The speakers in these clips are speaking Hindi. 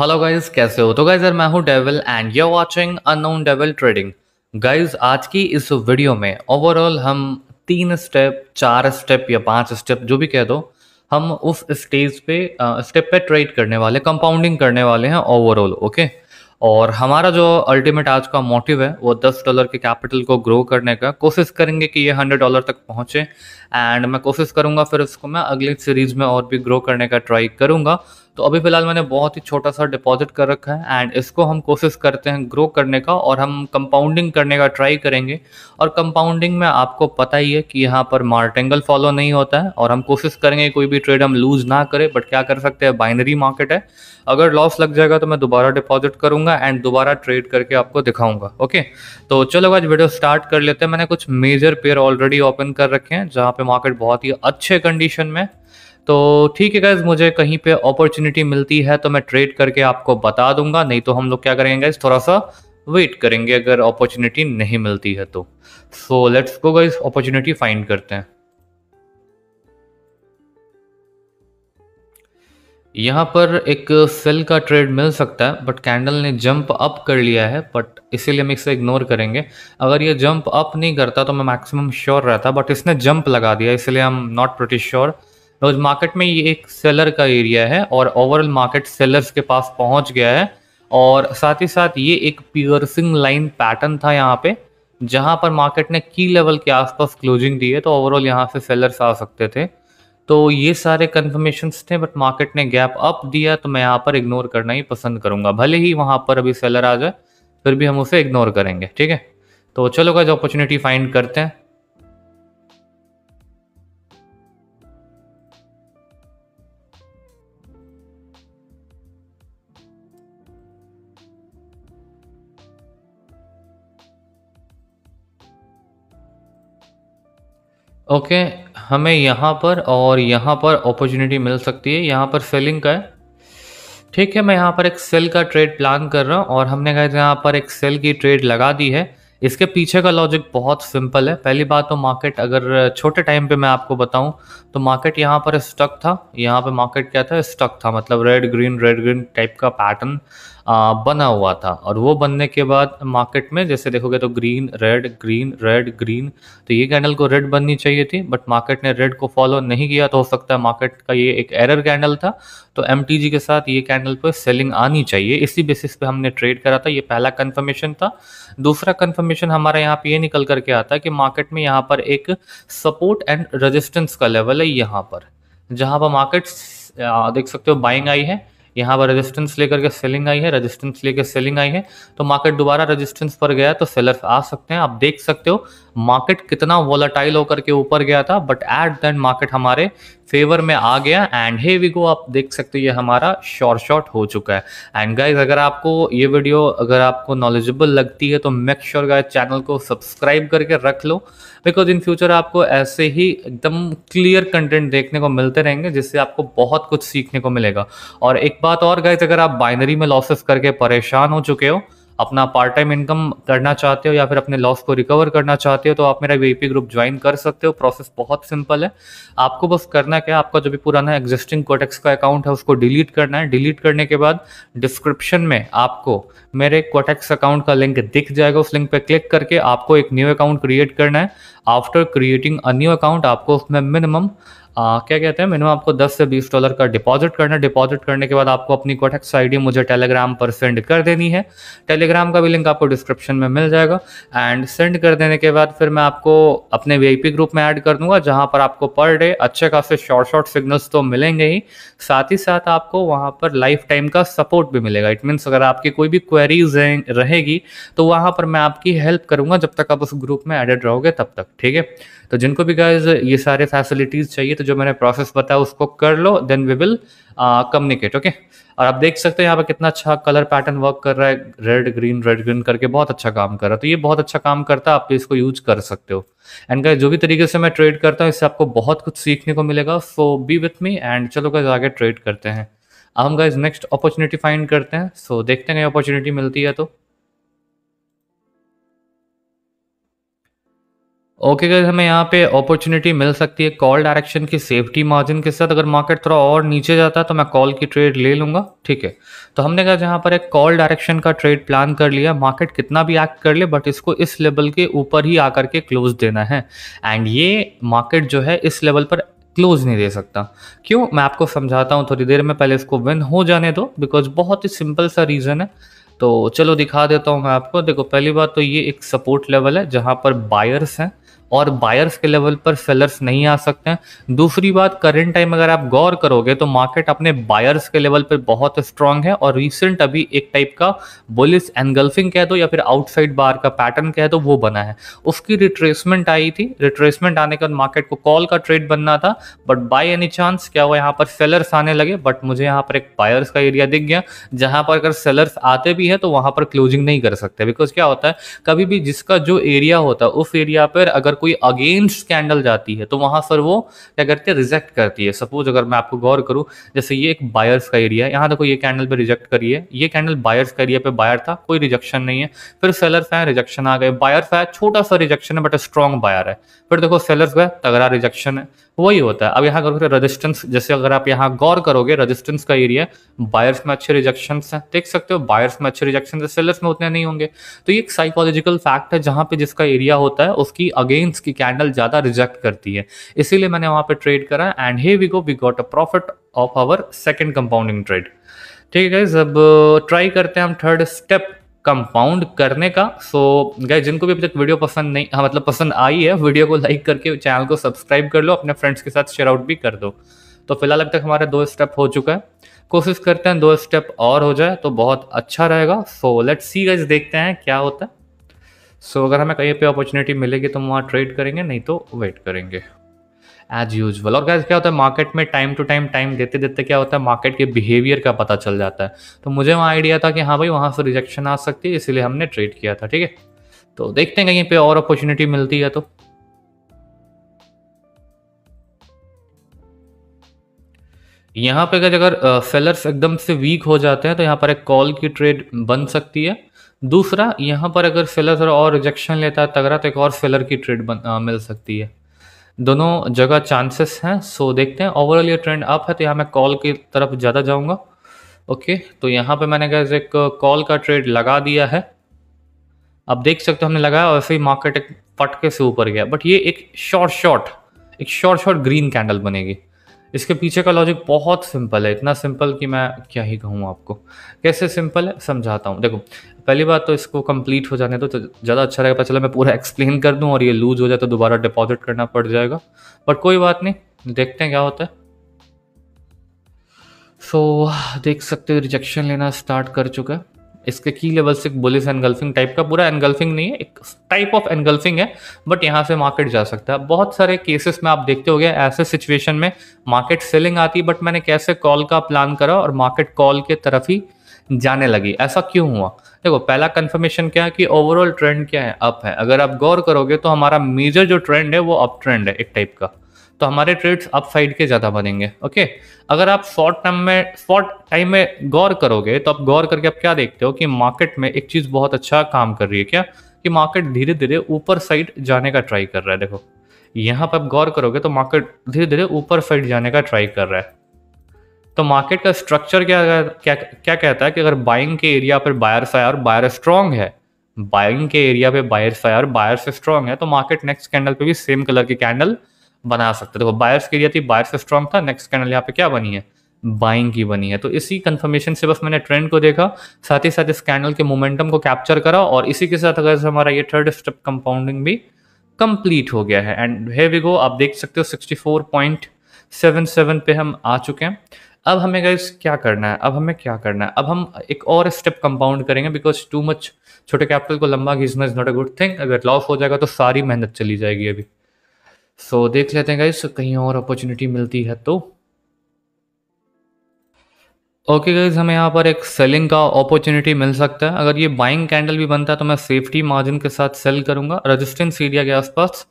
हेलो गाइस कैसे हो तो गाइस यार मैं हूं devil and you are watching unknown devil trading guys आज की इस वीडियो में ओवरऑल हम तीन स्टेप चार स्टेप या पांच स्टेप जो भी कह दो हम उस स्टेज पे स्टेप पे ट्रेड करने वाले कंपाउंडिंग करने वाले हैं ओवरऑल ओके और हमारा जो अल्टीमेट आज का मोटिव है वो दस डॉलर के कैपिटल को ग्रो करने का कोशिश करेंगे कि ये हंड्रेड डॉलर तक पहुँचे एंड मैं कोशिश करूंगा फिर उसको मैं अगली सीरीज में और भी ग्रो करने का ट्राई करूंगा तो अभी फ़िलहाल मैंने बहुत ही छोटा सा डिपॉजिट कर रखा है एंड इसको हम कोशिश करते हैं ग्रो करने का और हम कंपाउंडिंग करने का ट्राई करेंगे और कंपाउंडिंग में आपको पता ही है कि यहाँ पर मार्टेंगल फॉलो नहीं होता है और हम कोशिश करेंगे कोई भी ट्रेड हम लूज़ ना करें बट क्या कर सकते हैं बाइनरी मार्केट है अगर लॉस लग जाएगा तो मैं दोबारा डिपॉजिट करूंगा एंड दोबारा ट्रेड करके आपको दिखाऊंगा ओके तो चलो आज वीडियो स्टार्ट कर लेते हैं मैंने कुछ मेजर पेयर ऑलरेडी ओपन कर रखे हैं जहाँ पे मार्केट बहुत ही अच्छे कंडीशन में तो ठीक है गैस मुझे कहीं पे अपॉर्चुनिटी मिलती है तो मैं ट्रेड करके आपको बता दूंगा नहीं तो हम लोग क्या करेंगे गैस थोड़ा सा वेट करेंगे अगर अपॉर्चुनिटी नहीं मिलती है तो so let's go guys opportunity find करते हैं यहाँ पर एक सेल का ट्रेड मिल सकता है बट कैंडल ने जंप अप कर लिया है बट इसीलिए हम इसे इग्नोर करेंगे अगर ये जंप अप नहीं करता तो मैं मैक्सिमम श्योर रहता बट इसने जंप लगा दिया इसलिए हम नॉट प्रोटी श्योर sure नोज मार्केट में ये एक सेलर का एरिया है और ओवरऑल मार्केट सेलर्स के पास पहुंच गया है और साथ ही साथ ये एक पियर्सिंग लाइन पैटर्न था यहाँ पे जहाँ पर मार्केट ने की लेवल के आसपास क्लोजिंग दी है तो ओवरऑल यहाँ से सेलर्स आ सकते थे तो ये सारे कन्फर्मेशन थे बट मार्केट ने गैप अप दिया तो मैं यहाँ पर इग्नोर करना ही पसंद करूँगा भले ही वहाँ पर अभी सेलर आ जाए फिर भी हम उसे इग्नोर करेंगे ठीक है तो चलो गाइज अपॉर्चुनिटी फाइंड करते हैं ओके हमें यहाँ पर और यहाँ पर अपॉर्चुनिटी मिल सकती है यहाँ पर सेलिंग का है ठीक है मैं यहाँ पर एक सेल का ट्रेड प्लान कर रहा हूँ और हमने कहा यहाँ पर एक सेल की ट्रेड लगा दी है इसके पीछे का लॉजिक बहुत सिंपल है पहली बात तो मार्केट अगर छोटे टाइम पे मैं आपको बताऊं तो मार्केट यहाँ पर स्टक था यहाँ पे मार्केट क्या था स्टक था मतलब red green red green type का पैटर्न आ, बना हुआ था और वो बनने के बाद मार्केट में जैसे देखोगे तो green red green red green तो ये कैंडल को रेड बननी चाहिए थी बट मार्केट ने रेड को फॉलो नहीं किया तो हो सकता है मार्केट का ये एक एरर कैंडल था तो एम के साथ ये कैंडल पर सेलिंग आनी चाहिए इसी बेसिस पे हमने ट्रेड करा था ये पहला कन्फर्मेशन था दूसरा कन्फर्मेशन हमारा यहाँ पे ये निकल करके आता कि मार्केट में यहाँ पर एक सपोर्ट एंड रजिस्टेंस का लेवल है यहाँ पर जहाँ पर मार्केट देख सकते हो बाइंग आई है यहाँ पर रेजिस्टेंस लेकर के सेलिंग आई है रेजिस्टेंस लेकर सेलिंग आई है तो मार्केट दोबारा रेजिस्टेंस पर गया तो सेलर्स आ सकते हैं आप देख सकते हो मार्केट कितना वॉलाटाइल होकर के ऊपर गया था बट एट देंट मार्केट हमारे फेवर में आ गया एंड हे वी गो आप देख सकते हो ये हमारा शॉर्ट शॉर्ट हो चुका है एंड गाइज अगर आपको ये वीडियो अगर आपको नॉलेजेबल लगती है तो मेक श्योर गाइज चैनल को सब्सक्राइब करके रख लो बिकॉज इन फ्यूचर आपको ऐसे ही एकदम क्लियर कंटेंट देखने को मिलते रहेंगे जिससे आपको बहुत कुछ सीखने को मिलेगा और एक बात और गाइज अगर आप बाइनरी में लॉसेस करके परेशान हो चुके हो अपना पार्ट टाइम इनकम करना चाहते हो या फिर अपने लॉस को रिकवर करना चाहते हो तो आप मेरा वी ग्रुप ज्वाइन कर सकते हो प्रोसेस बहुत सिंपल है आपको बस करना क्या है आपका जो भी पुराना एग्जिस्टिंग कोटेक्स का अकाउंट है उसको डिलीट करना है डिलीट करने के बाद डिस्क्रिप्शन में आपको मेरे कोटेक्स अकाउंट का लिंक दिख जाएगा उस लिंक पर क्लिक करके आपको एक न्यू अकाउंट क्रिएट करना है after creating a new account आपको उसमें मिनिमम आ, क्या कहते हैं मिनिमम आपको 10 से 20 डॉलर का डिपॉजिट करना है डिपॉजिट करने के बाद आपको अपनी कोटेक्स आईडी मुझे टेलीग्राम पर सेंड कर देनी है टेलीग्राम का भी लिंक आपको डिस्क्रिप्शन में मिल जाएगा एंड सेंड कर देने के बाद फिर मैं आपको अपने वी ग्रुप में ऐड कर दूंगा जहाँ पर आपको पर डे अच्छे खासे शॉर्ट शॉर्ट सिग्नल्स तो मिलेंगे ही साथ ही साथ आपको वहाँ पर लाइफ टाइम का सपोर्ट भी मिलेगा इट मीन्स अगर आपकी कोई भी क्वेरीज रहेगी तो वहाँ पर मैं आपकी हेल्प करूँगा जब तक आप उस ग्रुप में एडेड रहोगे तब तक ठीक है तो जिनको भी गाइज ये सारे फैसिलिटीज़ चाहिए तो जो मैंने प्रोसेस बताया उसको कर लो then we will communicate okay और आप देख सकते हैं यहाँ पर कितना अच्छा कलर पैटर्न वर्क कर रहा है रेड ग्रीन रेड ग्रीन करके बहुत अच्छा काम कर रहा है तो ये बहुत अच्छा काम करता है आप इसको यूज कर सकते हो एंड गाइज जो भी तरीके से मैं ट्रेड करता हूँ इससे आपको बहुत कुछ सीखने को मिलेगा so be with me and चलो गाइज आगे ट्रेड करते हैं अब हम गाइज नेक्स्ट अपॉर्चुनिटी फाइंड करते हैं सो देखते हैं कहीं अपॉर्चुनिटी मिलती है तो ओके okay, अगर हमें यहाँ पे अपॉर्चुनिटी मिल सकती है कॉल डायरेक्शन की सेफ्टी मार्जिन के साथ अगर मार्केट थोड़ा और नीचे जाता है तो मैं कॉल की ट्रेड ले लूँगा ठीक है तो हमने कहा जहाँ पर एक कॉल डायरेक्शन का ट्रेड प्लान कर लिया मार्केट कितना भी एक्ट कर ले बट इसको इस लेवल के ऊपर ही आकर के क्लोज देना है एंड ये मार्केट जो है इस लेवल पर क्लोज नहीं दे सकता क्यों मैं आपको समझाता हूँ थोड़ी देर में पहले इसको विन हो जाने दो बिकॉज बहुत ही सिंपल सा रीज़न है तो चलो दिखा देता हूँ मैं आपको देखो पहली बात तो ये एक सपोर्ट लेवल है जहाँ पर बायर्स हैं और बायर्स के लेवल पर सेलर्स नहीं आ सकते हैं दूसरी बात करंट टाइम अगर आप गौर करोगे तो मार्केट अपने बायर्स के लेवल पर बहुत स्ट्रांग है और रिसेंट अभी एक टाइप का बुलिस एनगल्फिंग कह दो या फिर आउटसाइड बार का पैटर्न कह दो वो बना है उसकी रिट्रेसमेंट आई थी रिट्रेसमेंट आने के बाद मार्केट को कॉल का ट्रेड बनना था बट बाय एनी चांस क्या हुआ यहाँ पर सेलर्स आने लगे बट मुझे यहाँ पर एक बायर्स का एरिया दिख गया जहाँ पर अगर सेलर्स आते भी हैं तो वहाँ पर क्लोजिंग नहीं कर सकते बिकॉज क्या होता है कभी भी जिसका जो एरिया होता है उस एरिया पर अगर कोई अगेंस्ट स्कैंडल जाती है तो वहां पर वो क्या करती है रिजेक्ट करती है सपोज अगर मैं आपको गौर करूं जैसे ये एक बायर्स का एरिया है यहाँ देखो ये कैंडल पे रिजेक्ट करिए ये कैंडल बायर्स का एरिया पे बायर था कोई रिजेक्शन नहीं है फिर सेलर्स आए रिजेक्शन आ गए बायर्स आया छोटा सा रिजेक्शन है बट स्ट्रॉन्ग बायर है फिर देखो सेलर्स गए तगड़ा रिजेक्शन है वही होता है अब यहाँ करोगे रजिस्टेंस तो जैसे अगर आप यहाँ गौर करोगे रजिस्टेंस का एरिया बायर्स में अच्छे रिजेक्शन है देख सकते हो बायर्स में अच्छे रिजेक्शन है सेलर्स में उतने नहीं होंगे तो ये एक साइकोलॉजिकल फैक्ट है जहाँ पे जिसका एरिया होता है उसकी अगेंस्ट की कैंडल ज़्यादा रिजेक्ट करती है इसीलिए मैंने वहाँ पर ट्रेड करा and hey we go we got a profit of our second compounding trade ठीक है गाइज अब ट्राई करते हैं हम थर्ड स्टेप कंपाउंड करने का सो so, गए जिनको भी अभी तक वीडियो पसंद नहीं हाँ मतलब पसंद आई है वीडियो को लाइक करके चैनल को सब्सक्राइब कर लो अपने फ्रेंड्स के साथ शेयर आउट भी कर दो तो फिलहाल अब तक हमारा दो स्टेप हो चुका है कोशिश करते हैं दो स्टेप और हो जाए तो बहुत अच्छा रहेगा सो लेट सी गाइज देखते हैं क्या होता है सो so, अगर हमें कहीं पे अपॉर्चुनिटी मिलेगी तो हम वहाँ ट्रेड करेंगे नहीं तो वेट करेंगे एज यूजल और गैस क्या होता है मार्केट में टाइम टू टाइम टाइम देते देते क्या होता है मार्केट के बिहेवियर का पता चल जाता है तो मुझे वहाँ आइडिया था कि हाँ भाई वहाँ से रिजेक्शन आ सकती है इसलिए हमने ट्रेड किया था ठीक है तो देखते हैं कहीं पे और अपॉर्चुनिटी मिलती है तो यहाँ पे अगर सेलर्स एकदम से वीक हो जाते हैं तो यहाँ पर एक कॉल की ट्रेड बन सकती है दूसरा यहाँ पर अगर सेलर और रिजेक्शन लेता है तगड़ा तो एक और सेलर की ट्रेड बन आ, मिल सकती है दोनों जगह चांसेस हैं सो देखते हैं ओवरऑल ये ट्रेंड अप है तो यहाँ मैं कॉल की तरफ ज़्यादा जाऊँगा ओके तो यहाँ पे मैंने गैस एक कॉल का ट्रेड लगा दिया है आप देख सकते हो हमने लगाया और फिर मार्केट एक पटके से ऊपर गया बट ये एक शॉर्ट शॉर्ट एक शॉर्ट शॉर्ट ग्रीन कैंडल बनेगी इसके पीछे का लॉजिक बहुत सिंपल है इतना सिंपल कि मैं क्या ही कहूँ आपको कैसे सिंपल है समझाता हूँ देखो पहली बात तो इसको कंप्लीट हो जाने दो तो ज़्यादा अच्छा रहेगा पता चला मैं पूरा एक्सप्लेन कर दूँ और ये लूज हो जाए तो दोबारा डिपॉजिट करना पड़ जाएगा बट कोई बात नहीं देखते हैं क्या होता है सो so, देख सकते हो रिजेक्शन लेना स्टार्ट कर चुका है इसके की लेवल से बुलिस एनगल्फिंग टाइप का पूरा एनगल्फिंग नहीं है एक टाइप ऑफ एनगल्फिंग है बट यहाँ से मार्केट जा सकता है बहुत सारे केसेस में आप देखते हो गए ऐसे सिचुएशन में मार्केट सेलिंग आती बट मैंने कैसे कॉल का प्लान करा और मार्केट कॉल के तरफ ही जाने लगी ऐसा क्यों हुआ देखो पहला कंफर्मेशन क्या है कि ओवरऑल ट्रेंड क्या है अप है अगर आप गौर करोगे तो हमारा मेजर जो ट्रेंड है वो अप ट्रेंड है एक टाइप का तो हमारे ट्रेड्स अप साइड के ज़्यादा बनेंगे ओके अगर आप शॉर्ट टर्म में शॉर्ट टाइम में गौर करोगे तो आप गौर करके आप क्या देखते हो कि मार्केट में एक चीज़ बहुत अच्छा काम कर रही है क्या कि मार्केट धीरे धीरे ऊपर साइड जाने का ट्राई कर रहा है देखो यहाँ पर आप गौर करोगे तो मार्केट धीरे धीरे ऊपर साइड जाने का ट्राई कर रहा है तो मार्केट का स्ट्रक्चर क्या क्या क्या कहता है कि अगर बाइंग के एरिया पर बायर्स आया और बायर स्ट्रांग है बाइंग के एरिया पे बायर्स आया और बायर से स्ट्रांग है तो मार्केट नेक्स्ट कैंडल पे भी सेम कलर के कैंडल बना सकते देखो बायर्स के लिए थी बायर्स स्ट्रांग था नेक्स्ट कैंडल यहाँ पे क्या बनी है बाइंग की बनी है तो इसी कंफर्मेशन से बस मैंने ट्रेंड को देखा साथ ही साथ इस कैंडल के मोमेंटम को कैप्चर करा और इसी के साथ अगर हमारा ये थर्ड स्टेप कंपाउंडिंग भी कंप्लीट हो गया है एंड हे वी गो आप देख सकते हो 64.77 पे हम आ चुके हैं अब हमें गाइस क्या करना है अब हमें क्या करना है अब हम एक और स्टेप कंपाउंड करेंगे बिकॉज टू मच छोटे कैपिटल को लंबा घींचना is not a good thing अगर लॉस हो जाएगा तो सारी मेहनत चली जाएगी अभी सो देख लेते हैं गाइस कहीं और अपॉर्चुनिटी मिलती है तो ओके okay गाइज हमें यहाँ पर एक सेलिंग का अपॉर्चुनिटी मिल सकता है अगर ये बाइंग कैंडल भी बनता है तो मैं सेफ्टी मार्जिन के साथ सेल करूंगा रजिस्टेंस एरिया के आसपास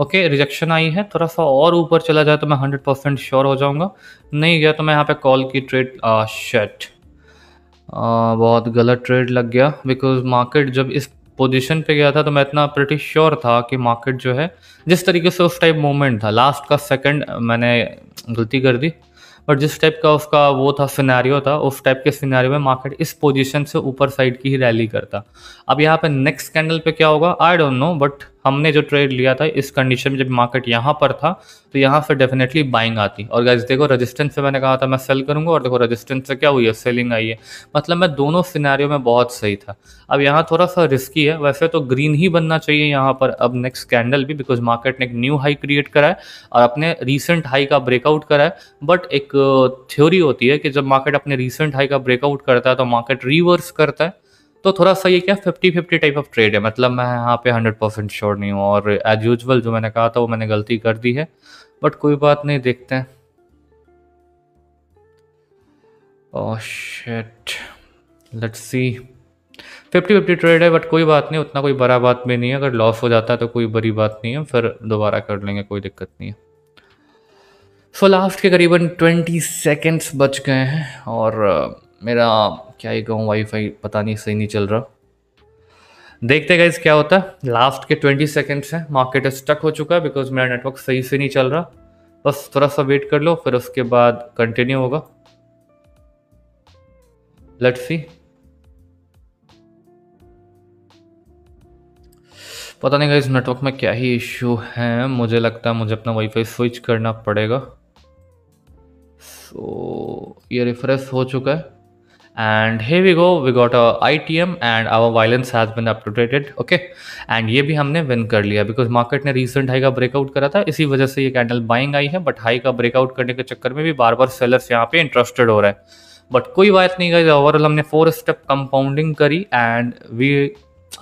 ओके okay, रिजेक्शन आई है थोड़ा सा और ऊपर चला जाए तो मैं हंड्रेड परसेंट श्योर हो जाऊंगा नहीं गया तो मैं यहाँ पे कॉल की ट्रेड शर्ट बहुत गलत ट्रेड लग गया बिकॉज मार्केट जब इस पोजीशन पे गया था तो मैं इतना प्रटी श्योर था कि मार्केट जो है जिस तरीके से उस टाइप मोमेंट था लास्ट का सेकंड मैंने गलती कर दी बट जिस टाइप का उसका वो था सिनेरियो था उस टाइप के सिनेरियो में मार्केट इस पोजीशन से ऊपर साइड की ही रैली करता अब यहाँ पे नेक्स्ट कैंडल पे क्या होगा आई डोंट नो बट हमने जो ट्रेड लिया था इस कंडीशन में जब मार्केट यहाँ पर था तो यहाँ से डेफिनेटली बाइंग आती और गैस देखो रेजिस्टेंस से मैंने कहा था मैं सेल करूँगा और देखो रेजिस्टेंस से क्या हुई है सेलिंग आई है मतलब मैं दोनों सिनारियों में बहुत सही था अब यहाँ थोड़ा सा रिस्की है वैसे तो ग्रीन ही बनना चाहिए यहाँ पर अब नेक्स्ट कैंडल भी बिकॉज मार्केट ने एक न्यू हाई क्रिएट करा है और अपने रिसेंट हाई का ब्रेकआउट करा है बट एक थ्योरी होती है कि जब मार्केट अपने रिसेंट हाई का ब्रेकआउट करता है तो मार्केट रिवर्स करता है तो थोड़ा सा ये क्या fifty fifty type of trade है मतलब मैं यहाँ पे हंड्रेड परसेंट श्योर नहीं हूँ और एज यूजल जो मैंने कहा था वो मैंने गलती कर दी है बट कोई बात नहीं देखते हैं सी फिफ्टी फिफ्टी ट्रेड है बट कोई बात नहीं उतना कोई बड़ा बात भी नहीं है अगर लॉस हो जाता है तो कोई बड़ी बात नहीं है फिर दोबारा कर लेंगे कोई दिक्कत नहीं है सो so, लास्ट के करीबन ट्वेंटी सेकेंड्स बच गए हैं और uh, मेरा क्या ही कहूँ वाईफाई पता नहीं सही नहीं चल रहा देखते गए क्या होता है लास्ट के ट्वेंटी सेकेंड्स हैं मार्केट स्टक हो चुका है बिकॉज मेरा नेटवर्क सही से नहीं चल रहा बस थोड़ा सा वेट कर लो फिर उसके बाद कंटिन्यू होगा लेट्स सी पता नहीं इस नेटवर्क में क्या ही इश्यू है मुझे लगता है मुझे अपना वाईफाई स्विच करना पड़ेगा सो so, ये रिफ्रेश हो चुका है and hey we go we got a itm and our and our balance has been and okay and ये भी हमने विन कर लिया बिकॉज मार्केट ने रिसेंट हाई का ब्रेकआउट करा था इसी वजह से ये कैंडल बाइंग आई है बट हाई का ब्रेकआउट करने के चक्कर में भी बार बार सेलर्स यहाँ पे इंटरेस्टेड हो रहा है बट कोई बात नहीं गई ओवरऑल हमने फोर स्टेप कंपाउंडिंग करी and we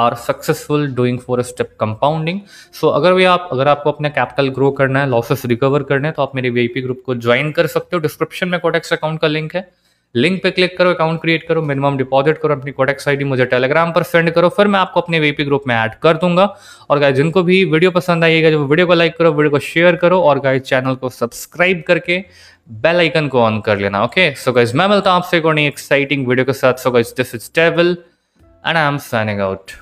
are successful doing four step compounding so अगर भी आप अगर आपको अपने कैपिटल ग्रो करना है लॉसेस रिकवर करना है तो आप मेरे वी ग्रुप को ज्वाइन कर सकते हो डिस्क्रिप्शन में कोटेक्स अकाउंट का लिंक है लिंक पे क्लिक करो अकाउंट क्रिएट करो मिनिमम डिपॉजिट करो अपनी कॉटेक्स आईडी मुझे टेलीग्राम पर सेंड करो फिर मैं आपको अपने वीपी ग्रुप में ऐड कर दूंगा और गाय जिनको भी वीडियो पसंद आइएगा जो वीडियो को लाइक करो वीडियो को शेयर करो और गाय चैनल को सब्सक्राइब करके बेल आइकन को ऑन कर लेना ओके सो गाइज मैं मिलता हूँ आपसे एक एक्साइटिंग वीडियो के साथ so guys this is table and I am signing out